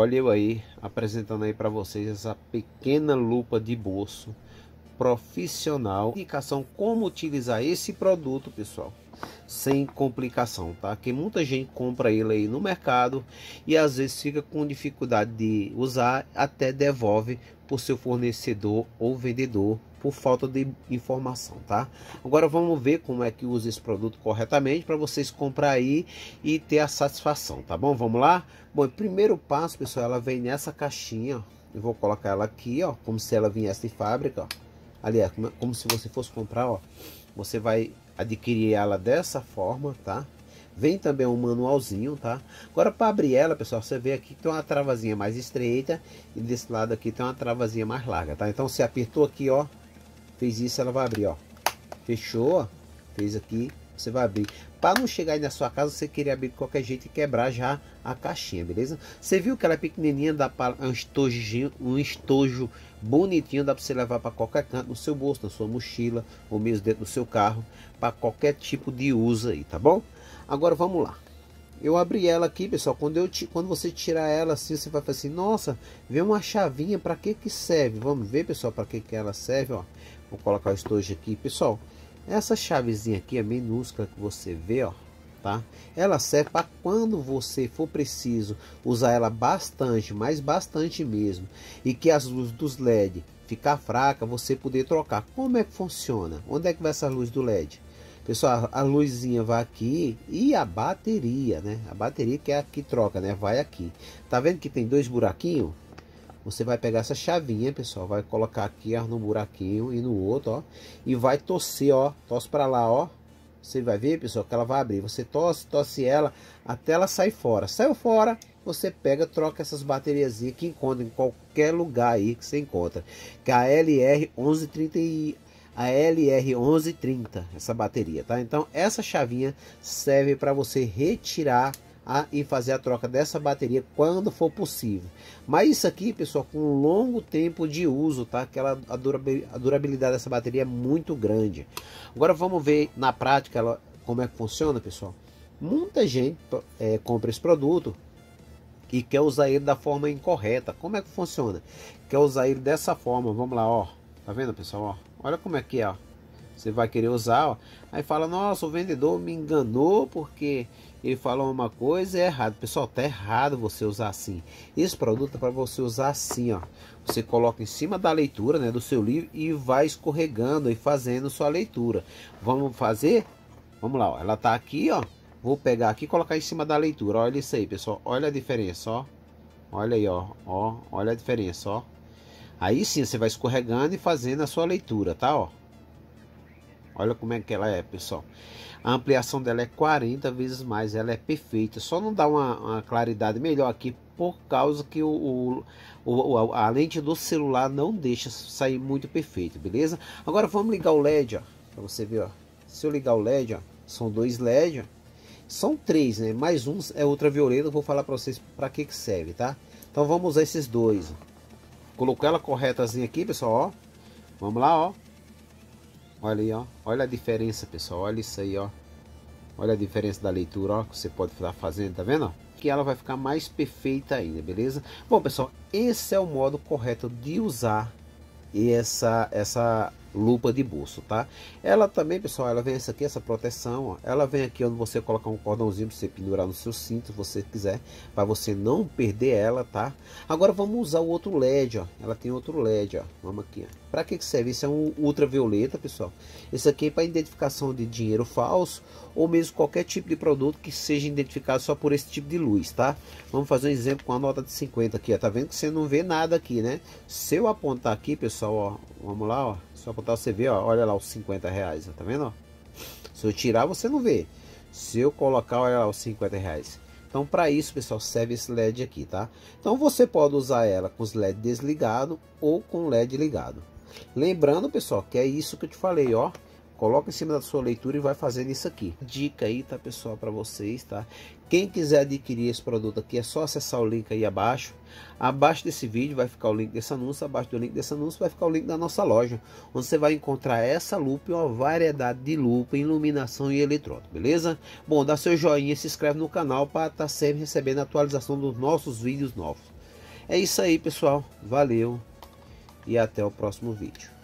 Olha eu aí apresentando aí para vocês essa pequena lupa de bolso profissional, indicação como utilizar esse produto, pessoal sem complicação, tá? Que muita gente compra ele aí no mercado e às vezes fica com dificuldade de usar, até devolve para o seu fornecedor ou vendedor por falta de informação, tá? Agora vamos ver como é que usa esse produto corretamente para vocês comprar aí e ter a satisfação, tá bom? Vamos lá? Bom, primeiro passo, pessoal, ela vem nessa caixinha, eu vou colocar ela aqui, ó, como se ela viesse de fábrica, ó. Aliás, como se você fosse comprar, ó. Você vai adquirir ela dessa forma, tá? Vem também um manualzinho, tá? Agora para abrir ela, pessoal, você vê aqui que tem uma travazinha mais estreita e desse lado aqui tem uma travazinha mais larga, tá? Então você apertou aqui, ó, fez isso, ela vai abrir, ó. Fechou, ó, fez aqui, você vai abrir. Para não chegar aí na sua casa, você queria abrir de qualquer jeito e quebrar já a caixinha, beleza? Você viu que ela é pequenininha, dá para um um estojo bonitinho, dá para você levar para qualquer canto, no seu bolso, na sua mochila, ou mesmo dentro do seu carro, para qualquer tipo de uso aí, tá bom? Agora vamos lá. Eu abri ela aqui, pessoal. Quando, eu quando você tirar ela assim, você vai falar assim: Nossa, vem uma chavinha. Para que que serve? Vamos ver, pessoal, para que que ela serve. Ó, vou colocar o estojo aqui, pessoal. Essa chavezinha aqui é minúscula que você vê, ó, tá? Ela serve para quando você for preciso usar ela bastante, mais bastante mesmo, e que as luzes dos LED ficar fraca, você poder trocar. Como é que funciona? Onde é que vai essa luz do LED? Pessoal, a luzinha vai aqui e a bateria, né? A bateria que é a que troca, né? Vai aqui. Tá vendo que tem dois buraquinhos? Você vai pegar essa chavinha, pessoal, vai colocar aqui ó, no buraquinho e no outro, ó, e vai torcer, ó, torce para lá, ó. Você vai ver, pessoal, que ela vai abrir. Você torce, torce ela até ela sair fora. Saiu fora, você pega, troca essas baterias que encontra em qualquer lugar aí que você encontra. Que é a LR 1130 e a LR1130, essa bateria, tá? Então essa chavinha serve para você retirar a, e fazer a troca dessa bateria quando for possível. Mas isso aqui, pessoal, com um longo tempo de uso, tá? Aquela a durabilidade dessa bateria é muito grande. Agora vamos ver na prática ela, como é que funciona, pessoal. Muita gente é, compra esse produto e quer usar ele da forma incorreta. Como é que funciona? Quer usar ele dessa forma? Vamos lá, ó. Tá vendo, pessoal? Ó, olha como é que é. Ó você vai querer usar. Ó. Aí fala, nossa, o vendedor me enganou porque ele falou uma coisa é errado. Pessoal, tá errado você usar assim. Esse produto é para você usar assim, ó. Você coloca em cima da leitura, né, do seu livro e vai escorregando e fazendo sua leitura. Vamos fazer? Vamos lá, ó. ela tá aqui, ó. Vou pegar aqui e colocar em cima da leitura. Olha isso aí, pessoal. Olha a diferença, ó. Olha aí, ó. ó. Olha a diferença, ó. Aí sim, você vai escorregando e fazendo a sua leitura, tá, ó. Olha como é que ela é, pessoal. A ampliação dela é 40 vezes mais, ela é perfeita. Só não dá uma, uma claridade melhor aqui por causa que o, o, o, a lente do celular não deixa sair muito perfeito, beleza? Agora vamos ligar o LED, ó, para você ver, ó. Se eu ligar o LED, ó, são dois LED, ó. são três, né? Mais um é ultravioleta, violeta. vou falar para vocês para que que serve, tá? Então vamos usar esses dois. Colocou ela corretazinha aqui, pessoal, ó. Vamos lá, ó. Olha aí, ó. Olha a diferença, pessoal. Olha isso aí, ó. Olha a diferença da leitura, ó, que você pode estar fazendo, tá vendo? Que ela vai ficar mais perfeita ainda, beleza? Bom, pessoal, esse é o modo correto de usar essa, essa lupa de bolso, tá? Ela também, pessoal, ela vem essa aqui, essa proteção, ó. Ela vem aqui onde você colocar um cordãozinho para você pendurar no seu cinto, se você quiser, para você não perder ela, tá? Agora vamos usar o outro LED, ó. Ela tem outro LED, ó. Vamos aqui, ó. Para que, que serve? Isso é um ultravioleta, pessoal. Isso aqui é para identificação de dinheiro falso ou mesmo qualquer tipo de produto que seja identificado só por esse tipo de luz, tá? Vamos fazer um exemplo com a nota de 50 aqui, ó. Tá vendo que você não vê nada aqui, né? Se eu apontar aqui, pessoal, ó. Vamos lá, ó. Só contar, você vê, ó, olha lá os 50 reais, ó, tá vendo? Ó? Se eu tirar, você não vê. Se eu colocar, olha lá os 50 reais. Então, para isso, pessoal, serve esse LED aqui, tá? Então, você pode usar ela com os LED desligado ou com LED ligado. Lembrando, pessoal, que é isso que eu te falei, ó. Coloca em cima da sua leitura e vai fazendo isso aqui. Dica aí, tá, pessoal, para vocês, tá? Quem quiser adquirir esse produto aqui, é só acessar o link aí abaixo. Abaixo desse vídeo vai ficar o link desse anúncio, abaixo do link desse anúncio vai ficar o link da nossa loja, onde você vai encontrar essa lupa e uma variedade de lupa, iluminação e eletrônico, beleza? Bom, dá seu joinha e se inscreve no canal para estar tá sempre recebendo atualização dos nossos vídeos novos. É isso aí, pessoal. Valeu e até o próximo vídeo.